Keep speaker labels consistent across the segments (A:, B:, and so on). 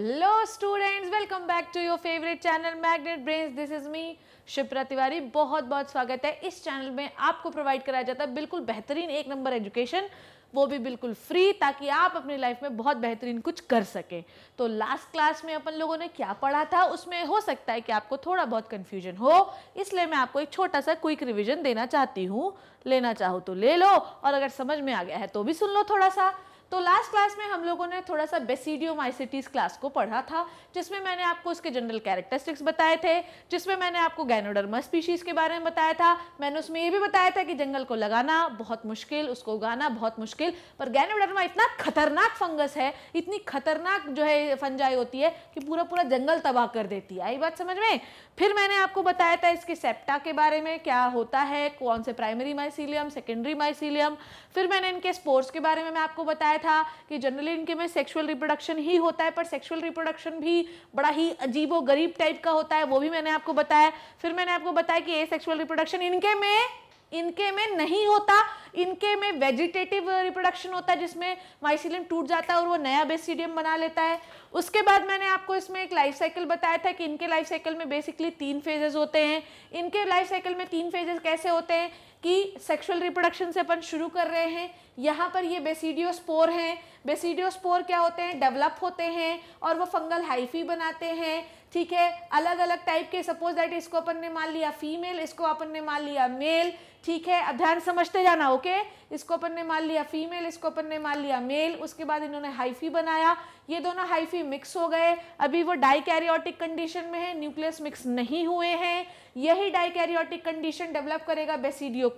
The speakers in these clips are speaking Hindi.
A: hello students welcome back to your favourite channel magnet brains this is me Shipra Tiwari बहुत बहुत स्वागत है इस चैनल में आपको प्रोवाइड कराया जाता है बिल्कुल बेहतरीन एक नंबर एजुकेशन वो भी बिल्कुल फ्री ताकि आप अपनी लाइफ में बहुत बेहतरीन कुछ कर सकें तो लास्ट क्लास में अपन लोगों ने क्या पढ़ा था उसमें हो सकता है कि आपको थोड़ा बहुत कन्फ्यूजन हो इसलिए मैं आपको एक छोटा सा क्विक रिविजन देना चाहती हूँ लेना चाहो तो ले लो और अगर समझ में आ गया है तो भी सुन लो थोड़ा सा तो लास्ट क्लास में हम लोगों ने थोड़ा सा माइसिटीज़ क्लास को पढ़ा था जिसमें मैंने आपको उसके जनरल कैरेक्टरिस्टिक्स बताए थे जिसमें मैंने आपको गैनोडर्मा स्पीशीज़ के बारे में बताया था मैंने उसमें ये भी बताया था कि जंगल को लगाना बहुत मुश्किल उसको उगाना बहुत मुश्किल पर गैनोडर्मा इतना खतरनाक फंगस है इतनी खतरनाक जो है फंजाई होती है कि पूरा पूरा जंगल तबाह कर देती है आई बात समझ में फिर मैंने आपको बताया था इसके सेप्टा के बारे में क्या होता है कौन से प्राइमरी माइसीलियम सेकेंडरी माइसीलियम फिर मैंने इनके स्पोर्ट्स के बारे में मैं आपको बताया था कि जनरली इनके में सेक्सुअल रिप्रोडक्शन ही होता है पर सेक्सुअल रिप्रोडक्शन भी बड़ा ही अजीब और गरीब टाइप का होता है वो भी मैंने आपको बताया फिर मैंने आपको बताया कि ए सेक्सुअल रिप्रोडक्शन इनके में इनके में नहीं होता इनके में वेजिटेटिव रिप्रोडक्शन होता है जिसमें माइसिलियम टूट जाता है और वो नया बेसिडियम बना लेता है उसके बाद मैंने आपको इसमें एक लाइफ साइकिल बताया था कि इनके लाइफ साइकिल में बेसिकली तीन फेजेस होते हैं इनके लाइफ साइकिल में तीन फेजेस कैसे होते हैं कि सेक्सुअल रिप्रोडक्शन से अपन शुरू कर रहे हैं यहाँ पर ये बेसिडियो स्पोर हैं बेसिडियो स्पोर क्या होते हैं डेवलप होते हैं और वो फंगल हाइफी बनाते हैं ठीक है अलग अलग टाइप के सपोज दैट इसको अपन ने मान लिया फीमेल इसको अपन ने मान लिया मेल ठीक है ध्यान समझते जाना ओके इसको अपन ने मान लिया फीमेल इसको अपन ने मान लिया मेल उसके बाद इन्होंने हाइफी बनाया ये दोनों हाइफी मिक्स हो गए अभी वो डाइकैरियोटिक कंडीशन में है न्यूक्लियस मिक्स नहीं हुए हैं यही डाई कंडीशन डेवलप करेगा बेसिडियो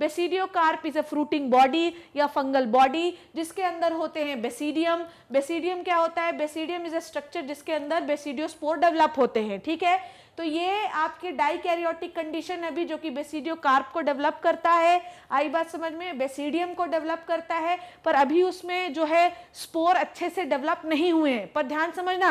A: basidiocarp is a fruiting body या फंगल बॉडी जिसके अंदर होते हैं बेसिडियम बेसिडियम क्या होता है बेसिडियम इज अ स्ट्रक्चर जिसके अंदर बेसिडियो स्पोर डेवलप होते हैं ठीक है तो ये आपके डाइकैरियोटिक कंडीशन अभी जो कि बेसिडियो कार्प को डेवलप करता है आई बात समझ में बेसिडियम को डेवलप करता है पर अभी उसमें जो है स्पोर अच्छे से डेवलप नहीं हुए हैं पर ध्यान समझना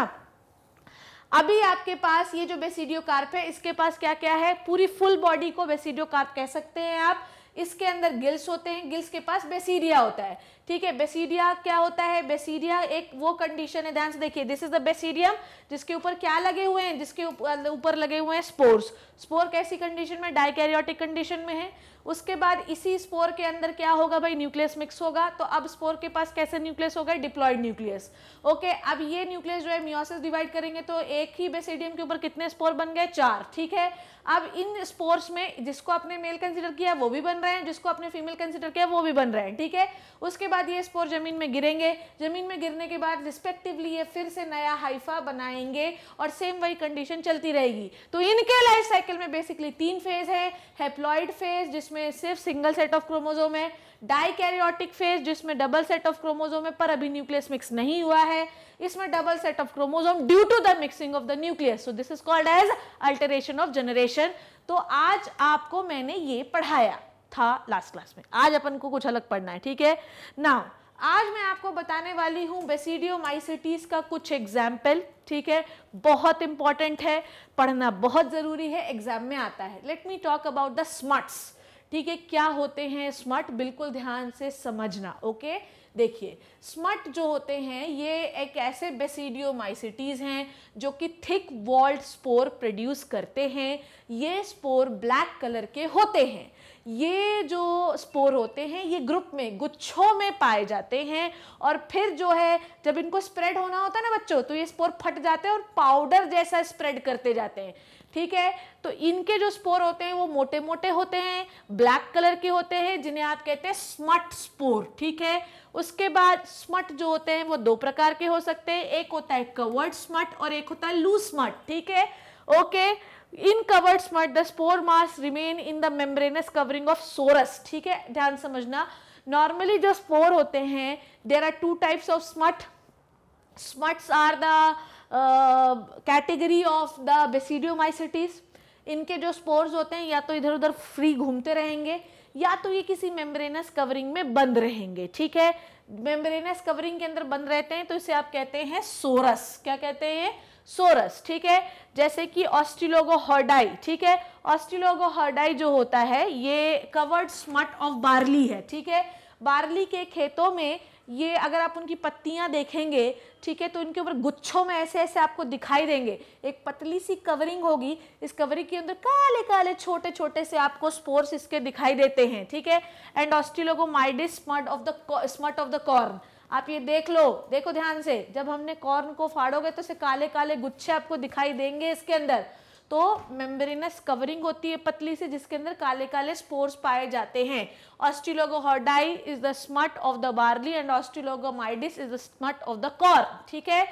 A: अभी आपके पास ये जो बेसिडियो कार्प है इसके पास क्या क्या है पूरी फुल बॉडी को बेसिडियो कार्प कह सकते हैं आप इसके अंदर गिल्स होते हैं गिल्स के पास बेसीडिया होता है ठीक है बेसीडिया क्या होता है बेसीडिया एक वो कंडीशन है ध्यान से देखिए दिस इज द बेसीडियम जिसके ऊपर क्या लगे हुए हैं जिसके ऊपर लगे हुए हैं स्पोर्स स्पोर कैसी कंडीशन में डाइकैरियोटिक कंडीशन में है उसके बाद इसी स्पोर के अंदर क्या होगा भाई न्यूक्लियस मिक्स होगा तो अब स्पोर के पास कैसे न्यूक्लियस होगा डिप्लॉयड न्यूक्लियस ओके अब ये न्यूक्लियस जो है मियोसिस डिवाइड करेंगे तो एक ही बेसिडियम के ऊपर कितने स्पोर बन गए चार ठीक है अब इन स्पोर्स में जिसको अपने मेल कंसिडर किया वो भी बन रहे हैं जिसको अपने फीमेल कंसिडर किया वो भी बन रहे हैं ठीक है उसके बाद ये स्पोर जमीन में गिरेंगे जमीन में गिरने के बाद रिस्पेक्टिवली ये फिर से नया हाइफा बनाएंगे और सेम वही कंडीशन चलती रहेगी तो इनके लाइफ साइकिल साइकिल में बेसिकली तीन फेज है हेप्लॉइड फेज जिसमें सिर्फ सिंगल सेट ऑफ क्रोमोजोम है डाइकैरियोटिक फेज जिसमें डबल सेट ऑफ क्रोमोजोम है पर अभी न्यूक्लियस मिक्स नहीं हुआ है इसमें double set of chromosome due to the mixing of the nucleus so this is called as alteration of generation तो आज आपको मैंने ये पढ़ाया था लास्ट क्लास में आज अपन को कुछ अलग पढ़ना है ठीक है नाउ आज मैं आपको बताने वाली हूँ बेसिडियो माइसिटीज़ का कुछ एग्जाम्पल ठीक है बहुत इंपॉर्टेंट है पढ़ना बहुत ज़रूरी है एग्जाम में आता है let me talk about the smuts ठीक है क्या होते हैं स्मर्ट बिल्कुल ध्यान से समझना ओके देखिए स्मर्ट जो होते हैं ये एक ऐसे माइसिटीज़ हैं जो कि थिक वॉल्ड स्पोर प्रोड्यूस करते हैं ये स्पोर ब्लैक कलर के होते हैं ये जो स्पोर होते हैं ये ग्रुप में गुच्छों में पाए जाते हैं और फिर जो है जब इनको स्प्रेड होना होता है ना बच्चों तो ये स्पोर फट जाते हैं और पाउडर जैसा स्प्रेड करते जाते हैं ठीक है तो इनके जो स्पोर होते हैं वो मोटे मोटे होते हैं ब्लैक कलर के होते हैं जिन्हें आप कहते हैं स्मट स्पोर ठीक है उसके बाद स्मट जो होते हैं वो दो प्रकार के हो सकते हैं एक होता है कवर्ड स्मट और एक होता है लूज स्मट ठीक है okay in covered smut the spore mass remain in the membranous covering of sorus ठीक है ध्यान समझना नॉर्मली जो स्पोर होते हैं there are two types of smut smuts are the category of the basidiomycetes इनके जो स्पोर्स होते हैं या तो इधर उधर फ्री घूमते रहेंगे या तो ये किसी मेम्ब्रेनस कवरिंग में बंद रहेंगे ठीक है मेम्ब्रेनस कवरिंग के अंदर बंद रहते हैं तो इसे आप कहते हैं सोरस क्या कहते हैं सोरस ठीक है जैसे कि हर्डाई ठीक है हर्डाई जो होता है ये कवर्ड स्मट ऑफ बार्ली है ठीक है बार्ली के खेतों में ये अगर आप उनकी पत्तियाँ देखेंगे ठीक है तो इनके ऊपर गुच्छों में ऐसे ऐसे आपको दिखाई देंगे एक पतली सी कवरिंग होगी इस कवरिंग के अंदर काले काले छोटे छोटे से आपको स्पोर्स इसके दिखाई देते हैं ठीक है and maydis smut of the smut of the corn आप ये देख लो देखो ध्यान से जब हमने कॉर्न को फाड़ोगे तो इसे काले काले गुच्छे आपको दिखाई देंगे इसके अंदर तो मेम्ब्रेनस कवरिंग होती है पतली से जिसके अंदर काले काले स्पोर्स पाए जाते हैं hordei is the smut of the barley and maydis is the smut of the corn ठीक है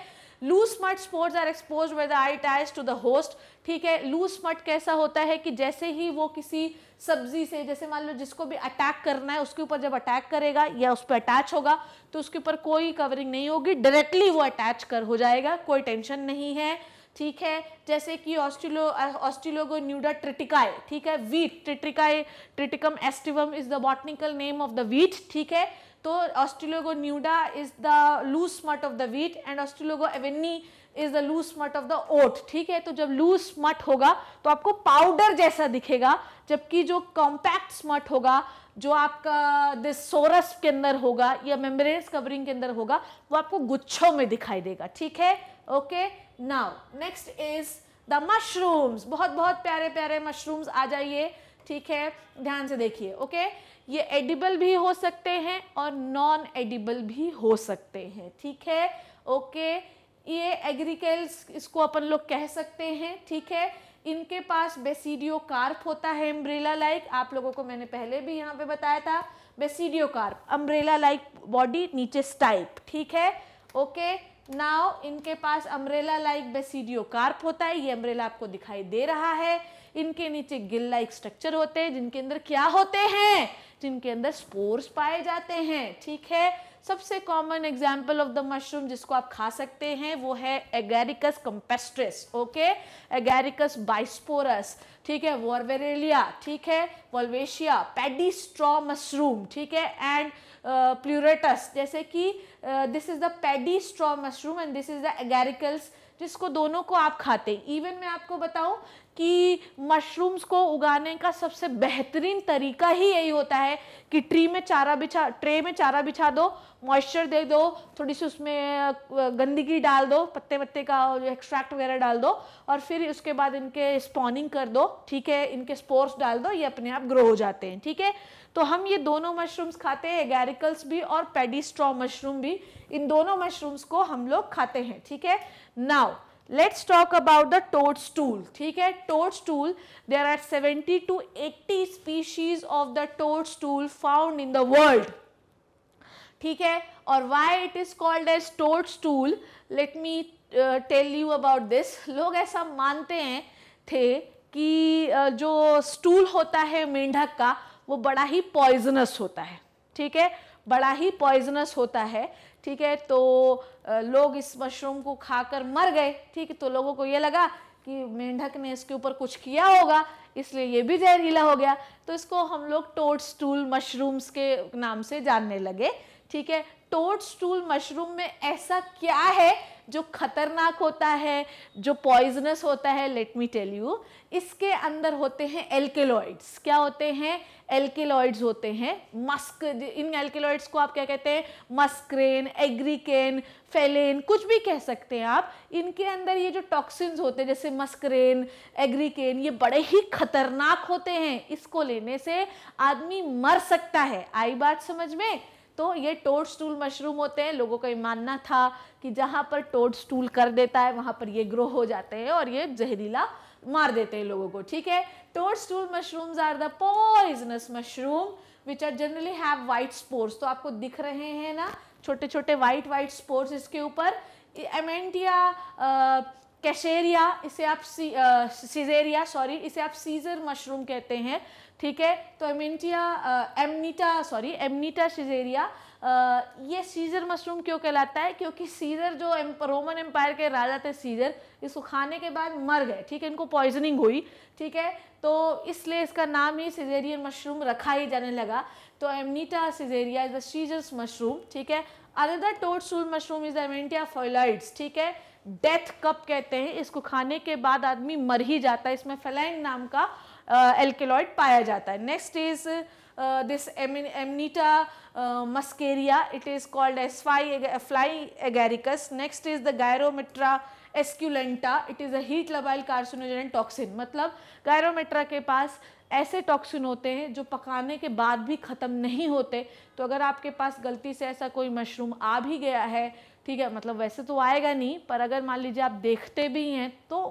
A: loose smut spores are expose by the eye ties to the host ठीक है लूज मट कैसा होता है कि जैसे ही वो किसी सब्जी से जैसे मान लो जिसको भी अटैक करना है उसके ऊपर जब अटैक करेगा या उस पर अटैच होगा तो उसके ऊपर कोई कवरिंग नहीं होगी डायरेक्टली वो अटैच कर हो जाएगा कोई टेंशन नहीं है ठीक है जैसे कि ऑस्ट्रिलो ऑस्ट्रिलोगो न्यूडा ट्रिटिकाए ठीक है wheat tritici triticum aestivum is the botanical name of the wheat ठीक है तो ustilago nuda is the loose smut of the wheat and ustilago avenae is the loose smut of the oat ठीक है तो जब लूज मट होगा तो आपको पाउडर जैसा दिखेगा जबकि जो कॉम्पैक्ट स्मट होगा जो आपका दिस सोरस के अंदर होगा या मेम्ब्रेन कवरिंग के अंदर होगा वो आपको गुच्छों में दिखाई देगा ठीक है okay now next is the mushrooms बहुत बहुत प्यारे प्यारे मशरूम्स आ जाइए ठीक है ध्यान से देखिए ओके ये एडिबल भी हो सकते हैं और नॉन एडिबल भी हो सकते हैं ठीक है ओके ये एग्रीकल्स इसको अपन लोग कह सकते हैं ठीक है इनके पास बेसिडियो कार्प होता है अम्ब्रेला लाइक आप लोगों को मैंने पहले भी यहाँ पे बताया था basidiocarp umbrella like body नीचे स्टाइप ठीक है ओके नाव इनके पास अम्ब्रेला लाइक बेसिडियो कार्प होता है ये अम्ब्रेला आपको दिखाई दे रहा है इनके नीचे गिल लाइक स्ट्रक्चर होते हैं जिनके अंदर क्या होते हैं जिनके अंदर स्पोर्स पाए जाते हैं ठीक है सबसे common example of the mushroom जिसको आप खा सकते हैं वो है agaricus campestris okay agaricus bisporus ठीक है वॉरवेरेलिया ठीक है वॉल्वेशिया पैडी स्ट्रॉ मशरूम ठीक है एंड प्लूरेटस uh, जैसे कि this is the paddy straw mushroom and this is the agaricus जिसको दोनों को आप खाते हैं इवन मैं आपको बताऊं कि मशरूम्स को उगाने का सबसे बेहतरीन तरीका ही यही होता है कि ट्री में चारा बिछा ट्रे में चारा बिछा दो मॉइस्चर दे दो थोड़ी सी उसमें गंदगी डाल दो पत्ते पत्ते का एक्सट्रैक्ट वगैरह डाल दो और फिर उसके बाद इनके स्पॉनिंग कर दो ठीक है इनके स्पोर्स डाल दो ये अपने आप ग्रो हो जाते हैं ठीक है तो हम ये दोनों मशरूम्स खाते हैं एगेरिकल्स भी और स्ट्रॉ मशरूम भी इन दोनों मशरूम्स को हम लोग खाते हैं ठीक है now let's talk about the toadstool ठीक है toadstool there are seventy to eighty species of the toadstool found in the world ठीक है और why it is called as toadstool let me tell you about this लोग ऐसा मानते हैं थे कि uh, जो स्टूल होता है मेंढक का वो बड़ा ही पॉइजनस होता है ठीक है बड़ा ही पॉइजनस होता है ठीक है तो लोग इस मशरूम को खाकर मर गए ठीक है तो लोगों को ये लगा कि मेंढक ने इसके ऊपर कुछ किया होगा इसलिए ये भी जहरीला हो गया तो इसको हम लोग टोट स्टूल मशरूम्स के नाम से जानने लगे ठीक है टोट स्टूल मशरूम में ऐसा क्या है जो खतरनाक होता है जो पॉइजनस होता है लेट मी टेल यू इसके अंदर होते हैं एल्केलॉइड्स क्या होते हैं एल्केलॉइड्स होते हैं मस्क इन एल्केलॉइड्स को आप क्या कहते हैं मस्क्रेन एग्रीकेन फेलेन कुछ भी कह सकते हैं आप इनके अंदर ये जो टॉक्सिन्स होते हैं जैसे मस्क्रेन एग्रीकेन ये बड़े ही खतरनाक होते हैं इसको लेने से आदमी मर सकता है आई बात समझ में तो ये टोड स्टूल मशरूम होते हैं लोगों का ये मानना था कि जहाँ पर टोड स्टूल कर देता है वहाँ पर ये ग्रो हो जाते हैं और ये जहरीला मार देते हैं लोगों को ठीक है toadstool mushrooms are the poisonous mushroom which are generally have white spores तो आपको दिख रहे हैं ना छोटे छोटे वाइट वाइट स्पोर्स इसके ऊपर एमेंटिया कैशेरिया इसे आप सी, सीजेरिया सॉरी इसे आप सीजर मशरूम कहते हैं ठीक है तो एमिनटिया एमनीटा सॉरी एमनीटा सीजेरिया ये सीजर मशरूम क्यों कहलाता है क्योंकि सीजर जो रोमन एम्पायर के राजा थे सीजर ये सुखाने के बाद मर गए ठीक है इनको पॉइजनिंग हुई ठीक है तो इसलिए इसका नाम ही सिजेरियन मशरूम रखा ही जाने लगा तो एमनीटा सिजेरिया इज द सीजस मशरूम ठीक है अनदर सूल मशरूम इज एमटिया फॉइलाइड्स ठीक है डेथ कप कहते हैं इसको खाने के बाद आदमी मर ही जाता है इसमें फेलाइन नाम का एल्केलॉइड uh, पाया जाता है next is this amanita muscaria it is called as fly fly agaricus next is the gyromitra esculenta it is a heat labile carcinogen and toxin मतलब गायरोमेट्रा के पास ऐसे टॉक्सिन होते हैं जो पकाने के बाद भी ख़त्म नहीं होते तो अगर आपके पास गलती से ऐसा कोई मशरूम आ भी गया है ठीक है मतलब वैसे तो आएगा नहीं पर अगर मान लीजिए आप देखते भी हैं तो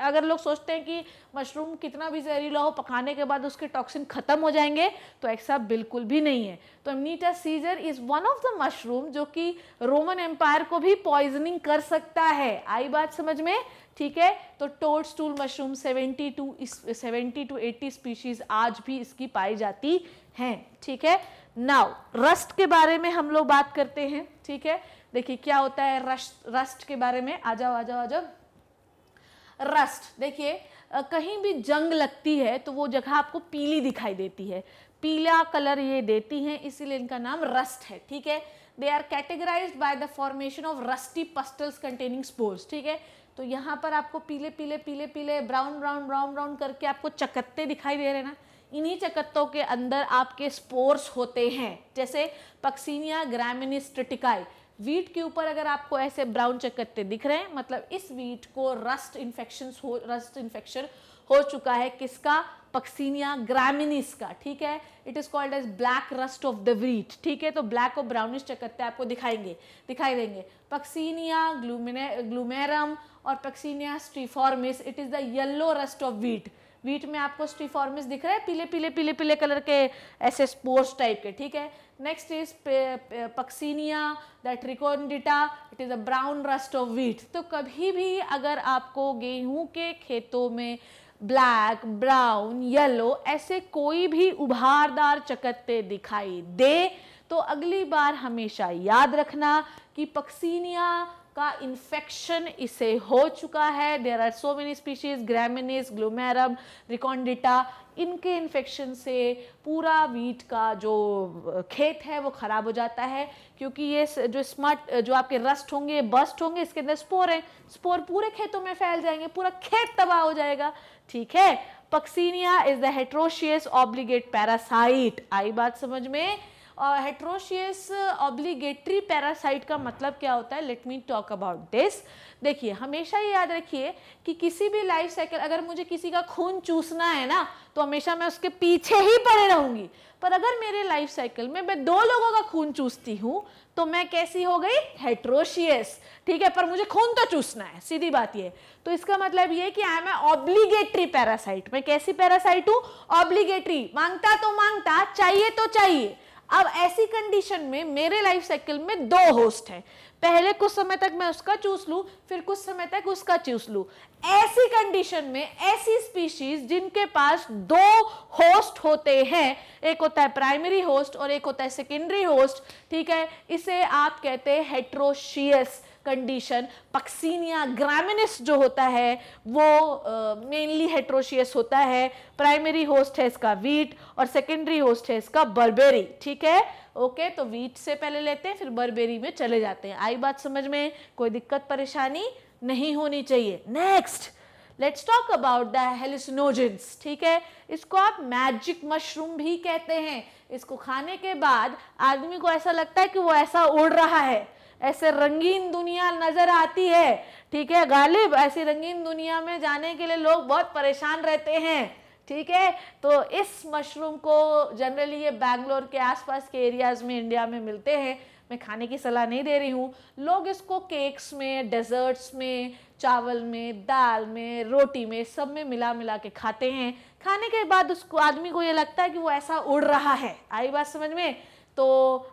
A: अगर लोग सोचते हैं कि मशरूम कितना भी जहरीला हो पकाने के बाद उसके टॉक्सिन ख़त्म हो जाएंगे तो ऐसा बिल्कुल भी नहीं है तो amanita caesar is one of the mushroom जो कि रोमन एम्पायर को भी पॉइजनिंग कर सकता है आई बात समझ में ठीक है तो toadstool mushroom 72 to seventy to eighty species आज भी इसकी पाई जाती हैं ठीक है नाउ रस्ट के बारे में हम लोग बात करते हैं ठीक है देखिए क्या होता है रस्ट रस्ट के बारे में आ जाओ आ जाओ आ जाओ रस्ट देखिए कहीं भी जंग लगती है तो वो जगह आपको पीली दिखाई देती है पीला कलर ये देती हैं इसीलिए इनका नाम रस्ट है ठीक है they are categorize by the formation of rusty pustules containing spores ठीक है तो यहाँ पर आपको पीले पीले पीले पीले ब्राउन ब्राउन ब्राउन ब्राउन करके आपको चकत्ते दिखाई दे रहे ना इन्हीं चकत्तों के अंदर आपके स्पोर्स होते हैं जैसे पक्सीनिया ग्रामिनिस्ट्रिटिकाई वीट के ऊपर अगर आपको ऐसे ब्राउन चकत्ते दिख रहे हैं मतलब इस वीट को रस्ट इन्फेक्शन हो रस्ट इन्फेक्शन हो चुका है किसका पक्सीनिया ग्रामिनिस का ठीक है it is called as black rust of the wheat ठीक है तो ब्लैक और ब्राउनिश चकत्ते आपको दिखाएंगे दिखाई देंगे पक्सीनिया ग्लूमिने ग्लूमेरम और puccinia striiformis it is the yellow rust of wheat wheat में आपको स्टीफॉर्मिस दिख रहा है पीले पीले पीले पीले कलर के ऐसे स्पोर्स टाइप के ठीक है next is puccinia the recondita it is a brown rust of wheat तो कभी भी अगर आपको गेहूं के खेतों में ब्लैक ब्राउन येलो ऐसे कोई भी उभारदार चकत्ते दिखाई दे तो अगली बार हमेशा याद रखना कि पक्सीनिया का इन्फेक्शन इसे हो चुका है there are so many species graminis glumarum recondita इनके इन्फेक्शन से पूरा वीट का जो खेत है वो ख़राब हो जाता है क्योंकि ये जो स्मार्ट जो आपके रस्ट होंगे बस्ट होंगे इसके अंदर स्पोर हैं स्पोर पूरे खेतों में फैल जाएंगे पूरा खेत तबाह हो जाएगा ठीक है puccinia is the heteroecious obligate parasite आई बात समझ में हेट्रोशियस ऑब्लीगेटरी पैरासाइट का मतलब क्या होता है let me talk about this देखिए हमेशा ये याद रखिए कि किसी भी लाइफ साइकिल अगर मुझे किसी का खून चूसना है ना तो हमेशा मैं उसके पीछे ही पड़े रहूंगी पर अगर मेरे लाइफ साइकिल में मैं दो लोगों का खून चूसती हूँ तो मैं कैसी हो गई हेट्रोशियस ठीक है पर मुझे खून तो चूसना है सीधी बात ये तो इसका मतलब ये कि आई एम ऑब्लीगेटरी पैरासाइट मैं कैसी पैरासाइट हूँ ऑब्लीगेटरी मांगता तो मांगता चाहिए तो चाहिए अब ऐसी कंडीशन में मेरे लाइफ साइकिल में दो होस्ट हैं पहले कुछ समय तक मैं उसका चूस लूँ फिर कुछ समय तक उसका चूस लूँ ऐसी कंडीशन में ऐसी स्पीशीज जिनके पास दो होस्ट होते हैं एक होता है प्राइमरी होस्ट और एक होता है सेकेंडरी होस्ट ठीक है इसे आप कहते हैं हेट्रोशियस कंडीशन पक्सीनिया ग्रामिनिस जो होता है वो मेनली हेट्रोशियस होता है प्राइमरी होस्ट है इसका वीट और सेकेंडरी होस्ट है इसका बर्बेरी ठीक है ओके तो वीट से पहले लेते हैं फिर बर्बेरी में चले जाते हैं आई बात समझ में कोई दिक्कत परेशानी नहीं होनी चाहिए next let's talk about the hallucinogens ठीक है इसको आप मैजिक मशरूम भी कहते हैं इसको खाने के बाद आदमी को ऐसा लगता है कि वो ऐसा उड़ रहा है ऐसे रंगीन दुनिया नज़र आती है ठीक है गालिब ऐसी रंगीन दुनिया में जाने के लिए लोग बहुत परेशान रहते हैं ठीक है तो इस मशरूम को जनरली ये बैंगलोर के आसपास के एरियाज़ में इंडिया में मिलते हैं मैं खाने की सलाह नहीं दे रही हूँ लोग इसको केक्स में डेजर्ट्स में चावल में दाल में रोटी में सब में मिला मिला के खाते हैं खाने के बाद उसको आदमी को ये लगता है कि वो ऐसा उड़ रहा है आई बात समझ में तो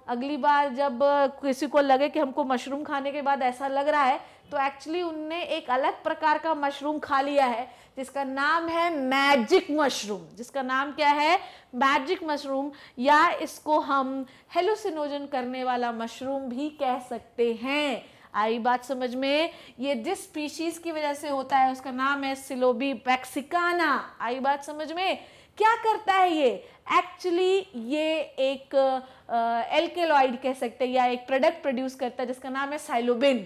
A: अगली बार जब किसी को लगे कि हमको मशरूम खाने के बाद ऐसा लग रहा है तो एक्चुअली उनने एक अलग प्रकार का मशरूम खा लिया है जिसका नाम है मैजिक मशरूम जिसका नाम क्या है मैजिक मशरूम या इसको हम हेलोसिनोजन करने वाला मशरूम भी कह सकते हैं आई बात समझ में ये जिस स्पीशीज़ की वजह से होता है उसका नाम है सिलोबी पैक्सिकाना आई बात समझ में क्या करता है ये एक्चुअली ये एक एल्केलॉइड कह सकते हैं या एक प्रोडक्ट प्रोड्यूस करता है जिसका नाम है साइलोबिन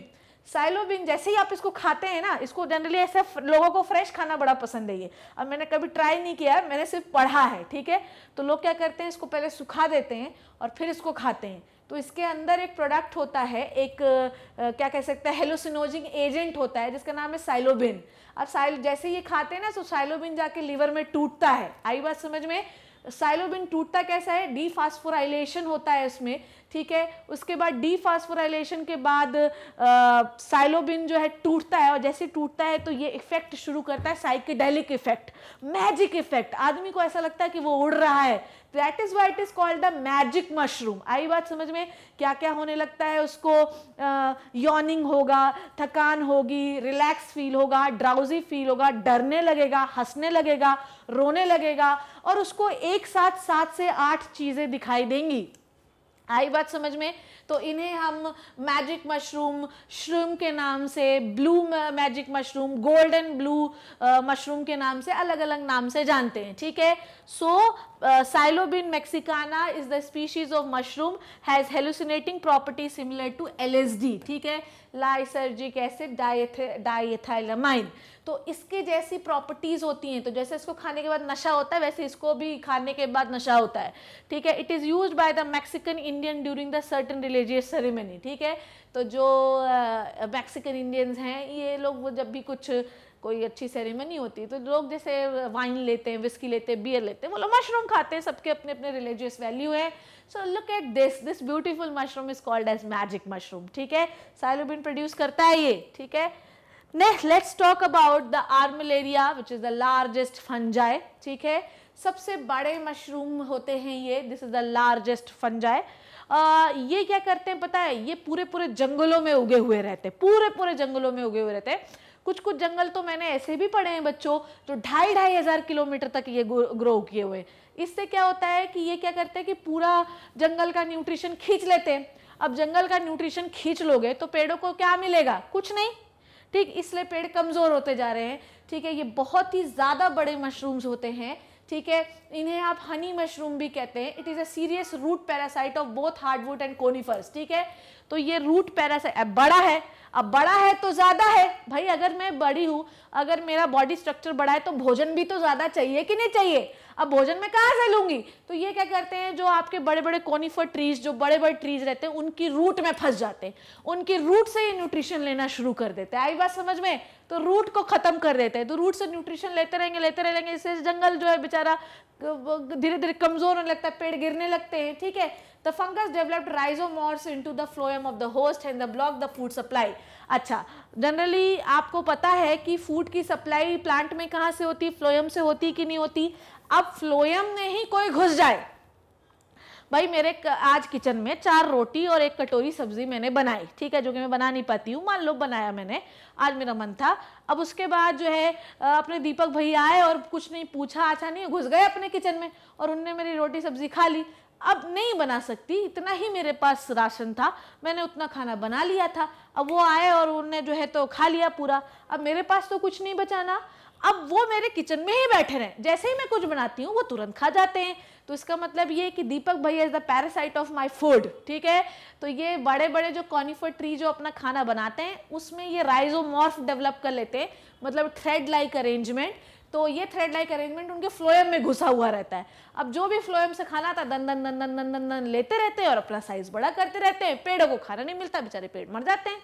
A: साइलोबिन जैसे ही आप इसको खाते हैं ना इसको जनरली ऐसे लोगों को फ्रेश खाना बड़ा पसंद है ये अब मैंने कभी ट्राई नहीं किया है मैंने सिर्फ पढ़ा है ठीक है तो लोग क्या करते हैं इसको पहले सुखा देते हैं और फिर इसको खाते हैं तो इसके अंदर एक प्रोडक्ट होता है एक क्या कह सकते हैं हेलोसिनोजिंग एजेंट होता है जिसका नाम है साइलोबिन अब साइल जैसे ये खाते हैं ना तो साइलोबिन जाके लीवर में टूटता है आई बात समझ में साइलोबिन टूटता कैसा है डी फास्फोराइलेशन होता है उसमें ठीक है उसके बाद डी फास्फोराइलेशन के बाद साइलोबिन जो है टूटता है और जैसे टूटता है तो ये इफेक्ट शुरू करता है साइकेडेलिक इफेक्ट मैजिक इफेक्ट आदमी को ऐसा लगता है कि वो उड़ रहा है that is why it is called the magic mushroom आई बात समझ में क्या क्या होने लगता है उसको uh, होगा थकान होगी रिलैक्स फील होगा ड्राउजी फील होगा डरने लगेगा हंसने लगेगा रोने लगेगा और उसको एक साथ सात से आठ चीज़ें दिखाई देंगी आई बात समझ में तो इन्हें हम मैजिक मशरूम श्रूम के नाम से blue magic mushroom golden blue mushroom के नाम से अलग अलग नाम से जानते हैं ठीक है so psilocybin mexicana is the species of mushroom has hallucinating property similar to LSD ठीक है लाइसर्जिक एसिड डाइथाइलमाइन तो इसके जैसी प्रॉपर्टीज़ होती हैं तो जैसे इसको खाने के बाद नशा होता है वैसे इसको भी खाने के बाद नशा होता है ठीक है it is use by the Mexican Indian during the certain religious ceremony ठीक है तो जो मैक्सिकन इंडियंस हैं ये लोग जब भी कुछ कोई अच्छी सेरेमनी होती है तो लोग जैसे वाइन लेते हैं विस्की लेते हैं बियर लेते हैं वो लोग मशरूम खाते हैं सबके अपने अपने रिलीजियस वैल्यू है so look at this this beautiful mushroom is called as magic mushroom ठीक है साइलोबिन प्रोड्यूस करता है ये ठीक है next let's talk about the armillaria which is the largest fungi ठीक है सबसे बड़े मशरूम होते हैं ये this is the largest fungi ये क्या करते हैं पता है ये पूरे पूरे जंगलों में उगे हुए रहते हैं पूरे पूरे जंगलों में उगे हुए रहते हैं कुछ कुछ जंगल तो मैंने ऐसे भी पढ़े हैं बच्चों जो ढाई ढाई हज़ार किलोमीटर तक ये ग्रो किए हुए इससे क्या होता है कि ये क्या करते हैं कि पूरा जंगल का न्यूट्रिशन खींच लेते हैं अब जंगल का न्यूट्रिशन खींच लोगे तो पेड़ों को क्या मिलेगा कुछ नहीं ठीक इसलिए पेड़ कमज़ोर होते जा रहे हैं ठीक है ये बहुत ही ज़्यादा बड़े मशरूम्स होते हैं ठीक है इन्हें आप हनी मशरूम भी कहते हैं it is a serious root parasite of both hardwood and conifers ठीक है तो ये रूट पैरासाइट बड़ा है अब बड़ा है तो ज़्यादा है भाई अगर मैं बड़ी हूं अगर मेरा बॉडी स्ट्रक्चर बड़ा है तो भोजन भी तो ज़्यादा चाहिए कि नहीं चाहिए अब भोजन में कहाँ से लूंगी तो ये क्या करते हैं जो आपके बड़े बड़े कॉनिफर ट्रीज जो बड़े बड़े ट्रीज रहते हैं उनकी रूट में फंस जाते हैं उनकी रूट से ही न्यूट्रिशन लेना शुरू कर देते हैं आई बात समझ में तो रूट को ख़त्म कर देते हैं तो रूट से न्यूट्रिशन लेते रहेंगे लेते रहेंगे इससे जंगल जो है बेचारा धीरे धीरे कमज़ोर होने लगता है पेड़ गिरने लगते हैं ठीक है the fungus developed rhizomorphs into the phloem of the host and the block the food supply अच्छा जनरली आपको पता है कि फूड की सप्लाई प्लांट में कहाँ से होती फ्लोएम से होती कि नहीं होती अब फ्लोएम में ही कोई घुस जाए भाई मेरे आज किचन में चार रोटी और एक कटोरी सब्जी मैंने बनाई ठीक है जो कि मैं बना नहीं पाती हूँ मान लो बनाया मैंने आज मेरा मन था अब उसके बाद जो है अपने दीपक भैया आए और कुछ नहीं पूछा अच्छा नहीं घुस गए अपने किचन में और उनने मेरी रोटी सब्जी खा ली अब नहीं बना सकती इतना ही मेरे पास राशन था मैंने उतना खाना बना लिया था अब वो आए और उनने जो है तो खा लिया पूरा अब मेरे पास तो कुछ नहीं बचाना अब वो मेरे किचन में ही बैठे रहें जैसे ही मैं कुछ बनाती हूँ वो तुरंत खा जाते हैं तो इसका मतलब ये है कि दीपक भैया is the parasite of my food ठीक है तो ये बड़े बड़े जो कॉनिफर ट्री जो अपना खाना बनाते हैं उसमें ये राइजोमॉर्फ डेवलप कर लेते हैं मतलब थ्रेड लाइक अरेंजमेंट तो ये थ्रेड लाइक अरेंजमेंट उनके फ्लोएम में घुसा हुआ रहता है अब जो भी फ्लोएम से खाना था दन दन दन दन दन दन दन लेते रहते हैं और अपना साइज बड़ा करते रहते हैं पेड़ों को खाना नहीं मिलता बेचारे पेड़ मर जाते हैं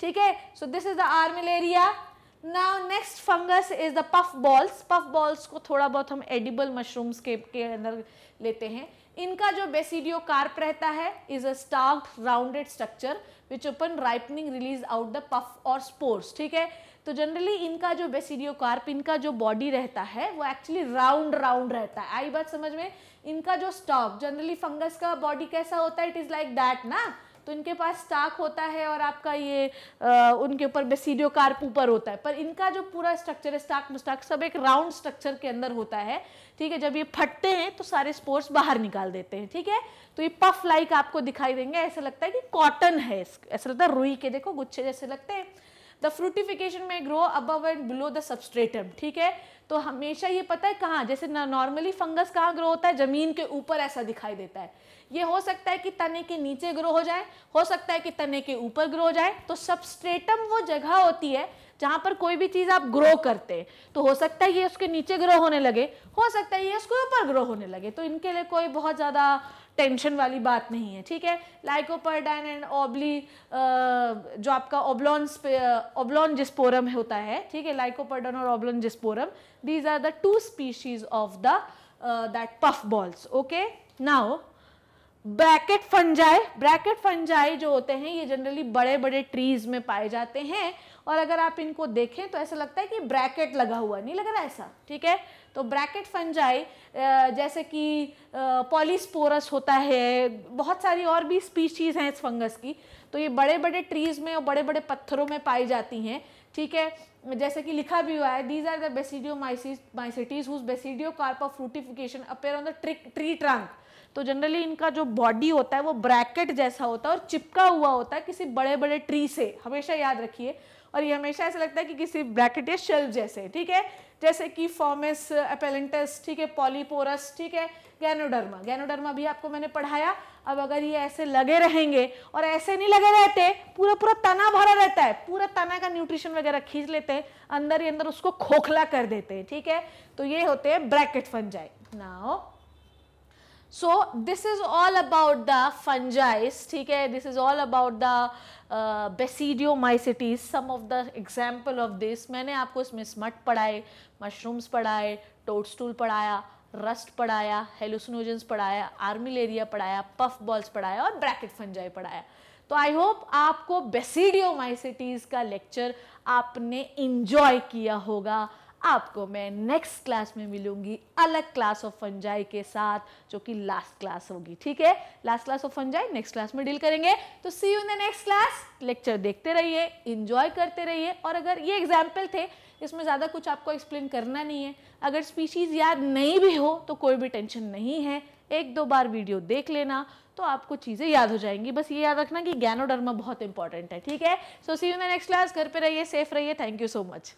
A: ठीक है so this is the armillaria now next fungus is the puff balls puff balls को थोड़ा बहुत हम एडिबल मशरूम्स के के अंदर लेते हैं इनका जो बेसिडियो कार्प रहता है is a stark rounded structure which open ripening release out the puff और स्पोर्स ठीक है तो जनरली इनका जो बेसिडियो कार्प इनका जो बॉडी रहता है वो एक्चुअली राउंड राउंड रहता है आई बात समझ में इनका जो स्टॉक जनरली फंगस का बॉडी कैसा होता है इट इज़ लाइक दैट ना तो इनके पास स्टाक होता है और आपका ये आ, उनके ऊपर बेसिडियो कार्प ऊपर होता है पर इनका जो पूरा स्ट्रक्चर है स्टाक मुस्टाक सब एक राउंड स्ट्रक्चर के अंदर होता है ठीक है जब ये फटते हैं तो सारे स्पोर्ट्स बाहर निकाल देते हैं ठीक है तो ये पफ लाइक आपको दिखाई देंगे ऐसा लगता है कि कॉटन है ऐसा लगता है रुई के देखो गुच्छे जैसे लगते हैं द फ्रूटिफिकेशन में grow above and below the substratum ठीक है तो हमेशा ये पता है कहाँ जैसे नॉर्मली फंगस कहाँ ग्रो होता है ज़मीन के ऊपर ऐसा दिखाई देता है ये हो सकता है कि तने के नीचे ग्रो हो जाए हो सकता है कि तने के ऊपर ग्रो हो जाए तो सबस्ट्रेटम वो जगह होती है जहाँ पर कोई भी चीज़ आप ग्रो करते हैं तो हो सकता है ये उसके नीचे ग्रो होने लगे हो सकता है ये उसके ऊपर ग्रो होने लगे तो इनके लिए कोई बहुत ज़्यादा टेंशन वाली बात नहीं है ठीक है लाइकोपर्डाइन एंड ओबली जो आपका ओब्लॉन ओब्लॉन जिस्पोरम होता है ठीक है लाइकोपर्डन और ओब्लॉन जिस्पोरम these are the two species of the that puff balls okay now bracket fungi bracket fungi जो होते हैं ये जनरली बड़े बड़े ट्रीज में पाए जाते हैं और अगर आप इनको देखें तो ऐसा लगता है कि ब्रैकेट लगा हुआ नहीं लग रहा ऐसा ठीक है तो ब्रैकेट फंजाई जैसे कि पॉलीस्पोरस होता है बहुत सारी और भी स्पीशीज़ हैं इस फंगस की तो ये बड़े बड़े ट्रीज़ में और बड़े बड़े पत्थरों में पाई जाती हैं ठीक है जैसे कि लिखा भी हुआ है these are the basidiomycetes whose basidiocarp of fructification appear on the trick tree trunk तो जनरली इनका जो बॉडी होता है वो ब्रैकेट जैसा होता है और चिपका हुआ होता है किसी बड़े बड़े ट्री से हमेशा याद रखिए और ये हमेशा ऐसा लगता है कि किसी ब्रैकेट या शेल्फ जैसे ठीक है जैसे कि फॉर्मिस एपेलेंटस ठीक है पॉलीपोरस ठीक है गैनोडर्मा गैनोडर्मा भी आपको मैंने पढ़ाया अब अगर ये ऐसे लगे रहेंगे और ऐसे नहीं लगे रहते पूरा पूरा तना भरा रहता है पूरा तना का न्यूट्रिशन वगैरह खींच लेते हैं अंदर ही अंदर उसको खोखला कर देते हैं ठीक है तो ये होते हैं bracket fungi now so this is all about the fungis ठीक है this is all about the basidiomycetes some of the example of this मैंने आपको इसमें स्मट पढ़ाए मशरूम्स पढ़ाए टोटस्टूल पढ़ाया रस्ट पढ़ाया हेलुसिनोजेंस पढ़ाया आर्मिलेरिया पढ़ाया पफ बॉल्स पढ़ाया और ब्रैकेट फंजाई पढ़ाया तो आई होप आपको बेसिडियो माइसिटीज़ का लेक्चर आपने इन्जॉय किया होगा आपको मैं नेक्स्ट क्लास में मिलूंगी अलग क्लास ऑफ फंजाई के साथ जो कि लास्ट क्लास होगी ठीक है last class of fungi next class में डील करेंगे तो see you in the next class lecture देखते रहिए इंजॉय करते रहिए और अगर ये एग्जाम्पल थे इसमें ज़्यादा कुछ आपको एक्सप्लेन करना नहीं है अगर स्पीशीज़ याद नहीं भी हो तो कोई भी टेंशन नहीं है एक दो बार वीडियो देख लेना तो आपको चीज़ें याद हो जाएंगी बस ये याद रखना कि ज्ञानोडर्मा बहुत इंपॉर्टेंट है ठीक है so see you in the next class घर पर रहिए सेफ रहिए थैंक यू सो मच